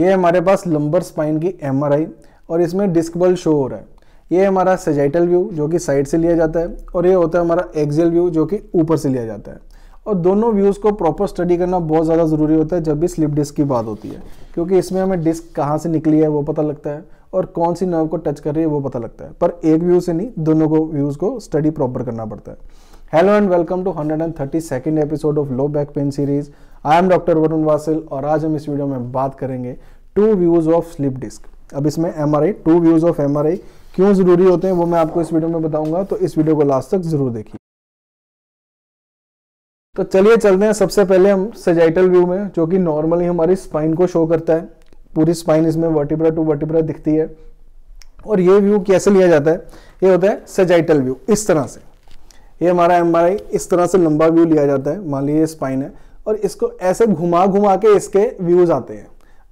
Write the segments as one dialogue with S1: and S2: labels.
S1: ये हमारे पास लंबर स्पाइन की एम और इसमें डिस्क बल शो हो रहा है ये हमारा सजाइटल व्यू जो कि साइड से लिया जाता है और ये होता है हमारा एक्जल व्यू जो कि ऊपर से लिया जाता है और दोनों व्यूज़ को प्रॉपर स्टडी करना बहुत ज़्यादा ज़रूरी होता है जब भी स्लिप डिस्क की बात होती है क्योंकि इसमें हमें डिस्क कहाँ से निकली है वो पता लगता है और कौन सी नर्व को टच कर रही है वो पता लगता है पर एक व्यू से नहीं दोनों को व्यूज़ को स्टडी प्रॉपर करना पड़ता है hello and welcome to hundred and thirty second episode of low back pain series I am doctor Varun Vasil और आज हम इस वीडियो में बात करेंगे two views of slip disc अब इसमें M R I two views of M R I क्यों जरूरी होते हैं वो मैं आपको इस वीडियो में बताऊंगा तो इस वीडियो को लास्ट तक जरूर देखिए तो चलिए चलते हैं सबसे पहले हम सजाइटल व्यू में जो कि नॉर्मली हमारी स्पाइन को शो करता है पूरी स्पाइन इसमें वर्टिब्रा टू वर्टिब्रा दिखती है और ये व्यू कैसे लिया जाता है ये होता है सजाइटल व्यू इस तरह से ये हमारा एम इस तरह से लंबा व्यू लिया जाता है मान लीजिए स्पाइन है और इसको ऐसे घुमा घुमा के इसके व्यूज़ आते हैं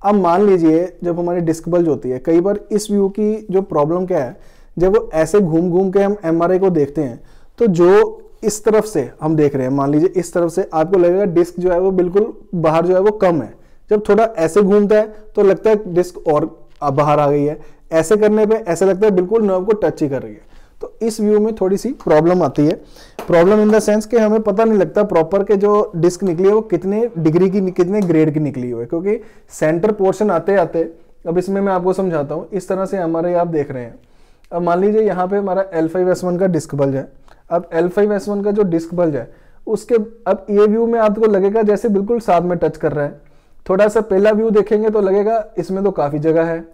S1: अब मान लीजिए जब हमारी डिस्क बल्ज होती है कई बार इस व्यू की जो प्रॉब्लम क्या है जब वो ऐसे घूम घूम के हम एम को देखते हैं तो जो इस तरफ से हम देख रहे हैं मान लीजिए इस तरफ से आपको लगेगा डिस्क जो है वो बिल्कुल बाहर जो है वो कम है जब थोड़ा ऐसे घूमता है तो लगता है डिस्क और बाहर आ गई है ऐसे करने पे ऐसे लगता है बिल्कुल नर्व को टच ही कर रही है तो इस व्यू में थोड़ी सी प्रॉब्लम आती है प्रॉब्लम इन द सेंस कि हमें पता नहीं लगता प्रॉपर के जो डिस्क निकली है वो कितने डिग्री की कितने ग्रेड की निकली हुई है क्योंकि सेंटर पोर्शन आते आते अब इसमें मैं आपको समझाता हूँ इस तरह से हमारे आप देख रहे हैं अब मान लीजिए यहाँ पे हमारा एल फाइव एस वन का डिस्क बल्ज है अब एल फाइव एस वन का जो डिस्क बल्ज है उसके अब ये व्यू में आपको लगेगा जैसे बिल्कुल साथ में टच कर रहा है थोड़ा सा पहला व्यू देखेंगे तो लगेगा इसमें तो काफ़ी जगह है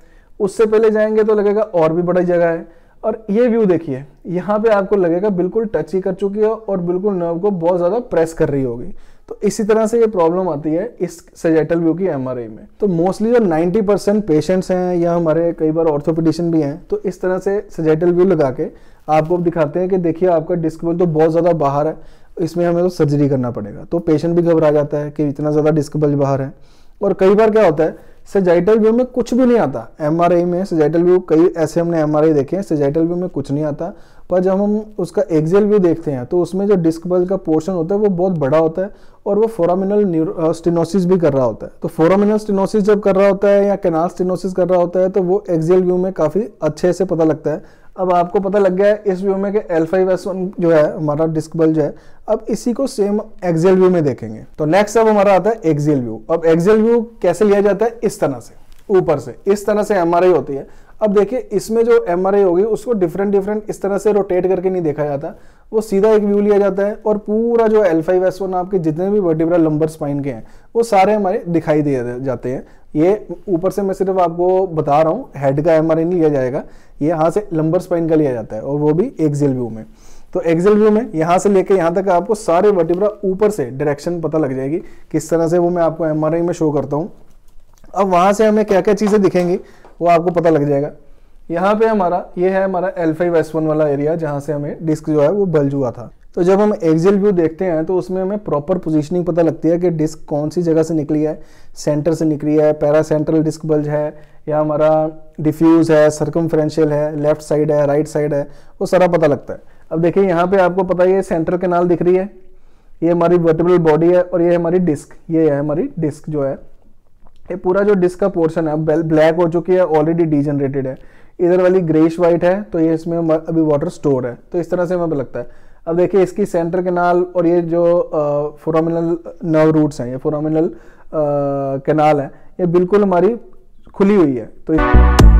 S1: उससे पहले जाएंगे तो लगेगा और भी बड़ी जगह है और ये व्यू देखिए यहाँ पे आपको लगेगा बिल्कुल टच ही कर चुकी है और बिल्कुल नर्व को बहुत ज़्यादा प्रेस कर रही होगी तो इसी तरह से ये प्रॉब्लम आती है इस सजेटल व्यू की एम में तो मोस्टली जो 90 परसेंट पेशेंट्स हैं या हमारे कई बार ऑर्थोपिडिशन भी हैं तो इस तरह से सजेटल व्यू लगा के आपको दिखाते हैं कि देखिए आपका डिस्क बल तो बहुत ज़्यादा बाहर है इसमें हमें तो सर्जरी करना पड़ेगा तो पेशेंट भी घबरा जाता है कि इतना ज़्यादा डिस्क बल बाहर है और कई बार क्या होता है सेजाइटल व्यू में कुछ भी नहीं आता एम में सेजाइटल व्यू कई ऐसे हमने एम देखे हैं सेजाइटल व्यू में कुछ नहीं आता पर जब हम उसका एक्जेल व्यू देखते हैं तो उसमें जो डिस्क बल का पोर्शन होता है वो बहुत बड़ा होता है और वो फोरामिनल स्टिनोसिस भी कर रहा होता है तो फोरामिनल स्टिनोसिस जब कर रहा होता है या कैनाल स्टिनोसिस कर रहा होता है तो वो एक्जेल व्यू में काफ़ी अच्छे से पता लगता है अब आपको पता लग गया है इस व्यू में कि वन जो है हमारा डिस्क बल जो है अब इसी को सेम एक्सियल व्यू में देखेंगे तो नेक्स्ट अब हमारा आता है एक्सियल व्यू अब एक्सियल व्यू कैसे लिया जाता है इस तरह से ऊपर से इस तरह से एम होती है अब देखिए इसमें जो एम होगी उसको डिफरेंट डिफरेंट इस तरह से रोटेट करके नहीं देखा जाता वो सीधा एक व्यू लिया जाता है और पूरा जो एल फाइव एस वन आपके जितने भी वर्टिब्रा लंबर स्पाइन के हैं वो सारे हमारे दिखाई दिए जाते हैं ये ऊपर से मैं सिर्फ आपको बता रहा हूँ हेड का एम आर लिया जाएगा ये यहाँ से लंबर स्पाइन का लिया जाता है और वो भी एक्जिल व्यू में तो एक्जिल व्यू में यहाँ से लेकर यहाँ तक आपको सारे वर्टिब्रा ऊपर से डायरेक्शन पता लग जाएगी किस तरह से वो मैं आपको एम में शो करता हूँ अब वहाँ से हमें क्या क्या चीज़ें दिखेंगी वो आपको पता लग जाएगा यहाँ पे हमारा ये है हमारा एल फाइव एस वन वाला एरिया जहाँ से हमें डिस्क जो है वो बल्ज हुआ था तो जब हम एक्जिल व्यू देखते हैं तो उसमें हमें प्रॉपर पोजीशनिंग पता लगती है कि डिस्क कौन सी जगह से निकली है सेंटर से निकली है पैरा सेंट्रल डिस्क बल्ज है या हमारा डिफ्यूज़ है सर्कमफ्रेंशियल है लेफ्ट साइड है राइट साइड है वो सारा पता लगता है अब देखिए यहाँ पे आपको पता है ये सेंट्रल कैनाल दिख रही है ये हमारी वर्टेबल बॉडी है और ये हमारी डिस्क ये है हमारी डिस्क जो है ये पूरा जो डिस्क का पोर्शन है ब्लैक हो चुकी है ऑलरेडी डीजनरेटेड है इधर वाली ग्रेस वाइट है तो ये इसमें अभी वाटर स्टोर है तो इस तरह से हमें लगता है अब देखिए इसकी सेंटर केनाल और ये जो फोरामिनल नर्व रूट्स हैं ये फोरामिनल केनाल है ये बिल्कुल हमारी खुली हुई है तो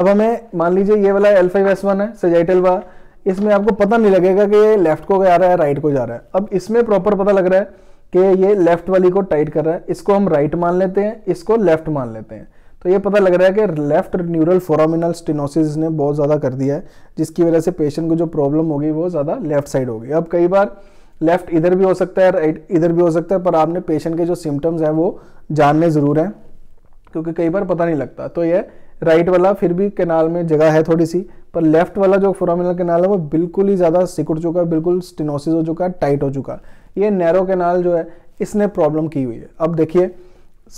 S1: अब हमें मान लीजिए ये वाला एल फाइव एस वन है सजाइटल वा इसमें आपको पता नहीं लगेगा कि ये लेफ्ट को जा रहा है राइट को जा रहा है अब इसमें प्रॉपर पता लग रहा है कि ये लेफ्ट वाली को टाइट कर रहा है इसको हम राइट मान लेते हैं इसको लेफ्ट मान लेते हैं तो ये पता लग रहा है कि लेफ्ट न्यूरल फोरामिनल स्टिनोसिस ने बहुत ज़्यादा कर दिया है जिसकी वजह से पेशेंट को जो प्रॉब्लम होगी वो ज़्यादा लेफ्ट साइड होगी अब कई बार लेफ्ट इधर भी हो सकता है राइट इधर भी हो सकता है पर आपने पेशेंट के जो सिम्टम्स हैं वो जानने ज़रूर हैं क्योंकि कई बार पता नहीं लगता तो यह राइट वाला फिर भी कैनाल में जगह है थोड़ी सी पर लेफ्ट वाला जो फोरामिनल कैनाल है वो बिल्कुल ही ज़्यादा सिकुड़ चुका है बिल्कुल स्टिनोसिस हो चुका है टाइट हो चुका है ये नैरो कैनाल जो है इसने प्रॉब्लम की हुई है अब देखिए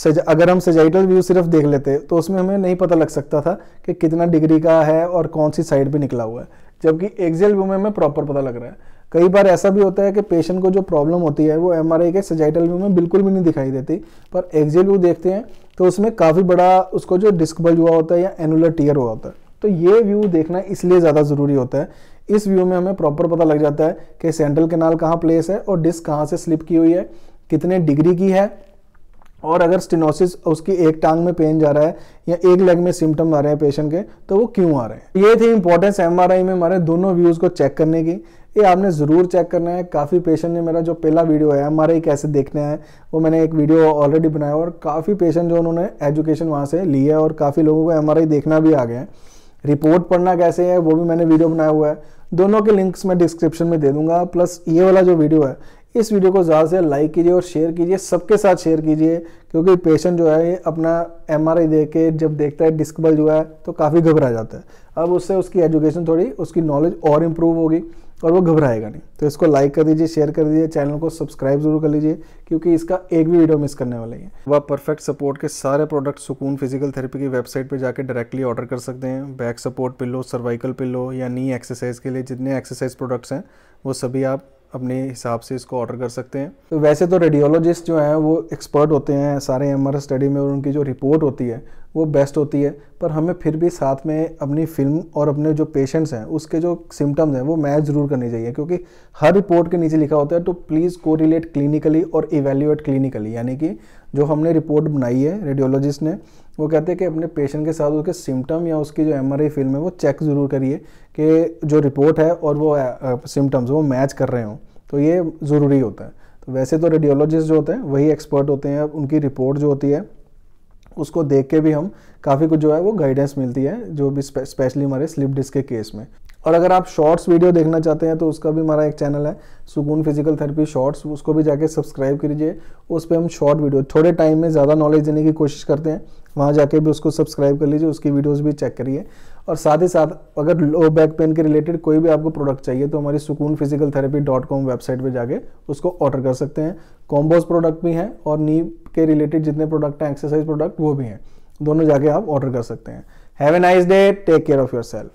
S1: सज अगर हम सजाइटल व्यू सिर्फ देख लेते तो उसमें हमें नहीं पता लग सकता था कि कितना डिग्री का है और कौन सी साइड पर निकला हुआ है जबकि एक्जियल व्यू में हमें प्रॉपर पता लग रहा है कई बार ऐसा भी होता है कि पेशेंट को जो प्रॉब्लम होती है वो एम के सजाइटल व्यू में बिल्कुल भी नहीं दिखाई देती पर एक्जेल व्यू देखते हैं तो उसमें काफ़ी बड़ा उसको जो डिस्क हुआ होता है या एनुलर टीयर हुआ होता है तो ये व्यू देखना इसलिए ज़्यादा ज़रूरी होता है इस व्यू में हमें प्रॉपर पता लग जाता है कि सेंट्रल कैनाल कहाँ प्लेस है और डिस्क कहाँ से स्लिप की हुई है कितने डिग्री की है और अगर स्टिनोसिस उसकी एक टांग में पेन जा रहा है या एक लेग में सिम्टम आ रहे हैं पेशेंट के तो वो क्यों आ रहे हैं ये थी इंपॉर्टेंस एमआरआई में हमारे दोनों व्यूज़ को चेक करने की ये आपने ज़रूर चेक करना है काफ़ी पेशेंट ने मेरा जो पहला वीडियो है आई कैसे देखना है वो मैंने एक वीडियो ऑलरेडी बनाया और काफ़ी पेशेंट जो उन्होंने एजुकेशन वहाँ से ली है और काफ़ी लोगों को एम देखना भी आ गया है रिपोर्ट पढ़ना कैसे है वो भी मैंने वीडियो बनाया हुआ है दोनों के लिंक्स मैं डिस्क्रिप्शन में दे दूंगा प्लस ये वाला जो वीडियो है इस वीडियो को ज़्यादा से लाइक कीजिए और शेयर कीजिए सबके साथ शेयर कीजिए क्योंकि पेशेंट जो है अपना एम आर आई दे के जब देखता है डिस्कबल जो है तो काफ़ी घबरा जाता है अब उससे उसकी एजुकेशन थोड़ी उसकी नॉलेज और इम्प्रूव होगी और वो घबराएगा नहीं तो इसको लाइक कर दीजिए शेयर कर दीजिए चैनल को सब्सक्राइब जरूर कर लीजिए क्योंकि इसका एक भी वीडियो मिस करने वाले हैं वह परफेक्ट सपोर्ट के सारे प्रोडक्ट सुकून फिजिकल थेरेपी की वेबसाइट पर जाकर डायरेक्टली ऑर्डर कर सकते हैं back support pillow cervical pillow या नी एक्सरसाइज के लिए जितने एक्सरसाइज प्रोडक्ट्स हैं वो सभी आप अपने हिसाब से इसको ऑर्डर कर सकते हैं तो वैसे तो रेडियोलॉजिस्ट जो हैं वो एक्सपर्ट होते हैं सारे एम स्टडी में और उनकी जो रिपोर्ट होती है वो बेस्ट होती है पर हमें फिर भी साथ में अपनी फिल्म और अपने जो पेशेंट्स हैं उसके जो सिम्टम्स हैं वो मैच ज़रूर करने चाहिए क्योंकि हर रिपोर्ट के नीचे लिखा होता है टू तो प्लीज़ को रिलेट क्लिनिकली और इवेल्यूएट क्लिनिकली यानी कि जो हमने रिपोर्ट बनाई है रेडियोलॉजिस्ट ने वो कहते हैं कि अपने पेशेंट के साथ उसके सिम्टम या उसकी जो एम आर फिल्म है वो चेक ज़रूर करिए कि जो रिपोर्ट है और वो सिम्टम्स वो मैच कर रहे हों तो ये ज़रूरी होता है तो वैसे तो रेडियोलॉजिस्ट जो होते हैं वही एक्सपर्ट होते हैं उनकी रिपोर्ट जो होती है उसको देख के भी हम काफ़ी कुछ जो है वो गाइडेंस मिलती है जो भी स्पेशली हमारे स्लिप डिस्क के केस में और अगर आप शॉर्ट्स वीडियो देखना चाहते हैं तो उसका भी हमारा एक चैनल है सुकून फिजिकल थेरेपी शॉर्ट्स उसको भी जाके सब्सक्राइब कीजिए उस पर हम शॉर्ट वीडियो थोड़े टाइम में ज़्यादा नॉलेज देने की कोशिश करते हैं वहाँ जाके भी उसको सब्सक्राइब कर लीजिए उसकी वीडियोस भी चेक करिए और साथ ही साथ अगर लो बैक पेन के रिलेटेड कोई भी आपको प्रोडक्ट चाहिए तो हमारी Sukoon physical therapy dot com website पर जाके उसको ऑर्डर कर सकते हैं कॉम्बोज प्रोडक्ट भी हैं और नी के रिलेटेड जितने प्रोडक्ट हैं एक्सरसाइज प्रोडक्ट वो भी हैं दोनों जाके आप ऑर्डर कर सकते हैं have a nice day take care of your self